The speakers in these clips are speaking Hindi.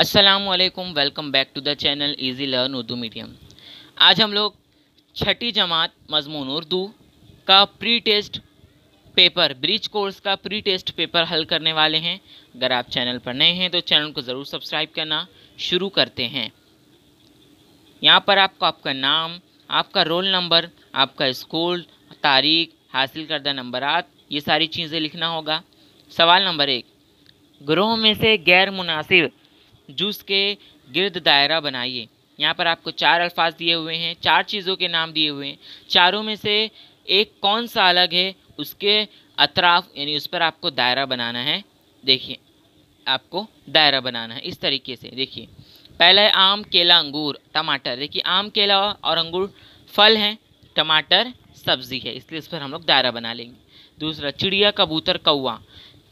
असलकम welcome back to the channel easy learn Urdu medium आज हम लोग छठी जमात मजमून उर्दू का pre test paper bridge course का प्री टेस्ट पेपर हल करने वाले हैं अगर आप चैनल पर नए हैं तो चैनल को ज़रूर सब्सक्राइब करना शुरू करते हैं यहाँ पर आपको आपका नाम आपका रोल नंबर आपका स्कूल तारीख हासिल करदा नंबरात ये सारी चीज़ें लिखना होगा सवाल नंबर एक ग्रोह में से गैर मुनासिब जूस के गिरद दायरा बनाइए यहाँ पर आपको चार अल्फाज दिए हुए हैं चार चीज़ों के नाम दिए हुए हैं चारों में से एक कौन सा अलग है उसके अतराफ यानी उस पर आपको दायरा बनाना है देखिए आपको दायरा बनाना है इस तरीके से देखिए पहला है आम केला अंगूर टमाटर देखिए आम केला और अंगूर फल हैं टमाटर सब्जी है इसलिए इस पर हम लोग दायरा बना लेंगे दूसरा चिड़िया कबूतर कौआ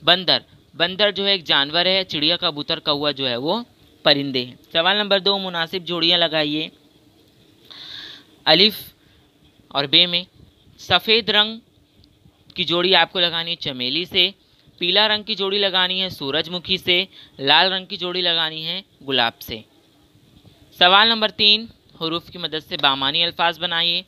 बंदर बंदर जो है एक जानवर है चिड़िया कबूतर कौआ जो है वो परिंदे हैं सवाल नंबर दो मुनासिब जोड़ियाँ लगाइए अलिफ और बे में सफ़ेद रंग की जोड़ी आपको लगानी है चमेली से पीला रंग की जोड़ी लगानी है सूरजमुखी से लाल रंग की जोड़ी लगानी है गुलाब से सवाल नंबर तीन हरूफ की मदद से बामानी अल्फाज बनाइए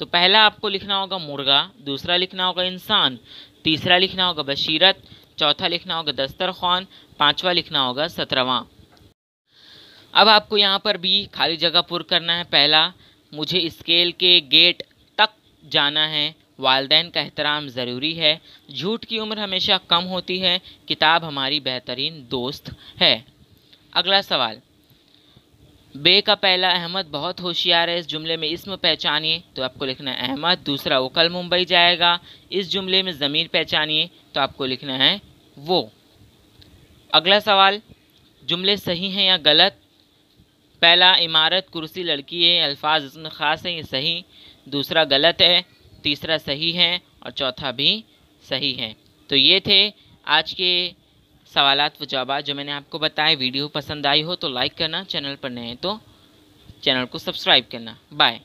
तो पहला आपको लिखना होगा मुर्गा दूसरा लिखना होगा इंसान तीसरा लिखना होगा बशीरत चौथा लिखना होगा दस्तरखान पाँचवा लिखना होगा सत्रहवा अब आपको यहाँ पर भी खाली जगह पुर करना है पहला मुझे स्केल के गेट तक जाना है वालदेन का एहतराम ज़रूरी है झूठ की उम्र हमेशा कम होती है किताब हमारी बेहतरीन दोस्त है अगला सवाल बे का पहला अहमद बहुत होशियार है इस जुमले में इसम पहचानिए तो आपको लिखना है अहमद दूसरा वो कल मुंबई जाएगा इस जुमले में ज़मीर पहचानिए तो आपको लिखना है वो अगला सवाल जुमले सही हैं या गलत पहला इमारत कुर्सी लड़की है अल्फाज इसमें ख़ास हैं ये सही दूसरा गलत है तीसरा सही है और चौथा भी सही है तो ये थे आज के सवाल व जवाब जो मैंने आपको बताए वीडियो पसंद आई हो तो लाइक करना चैनल पर नए तो चैनल को सब्सक्राइब करना बाय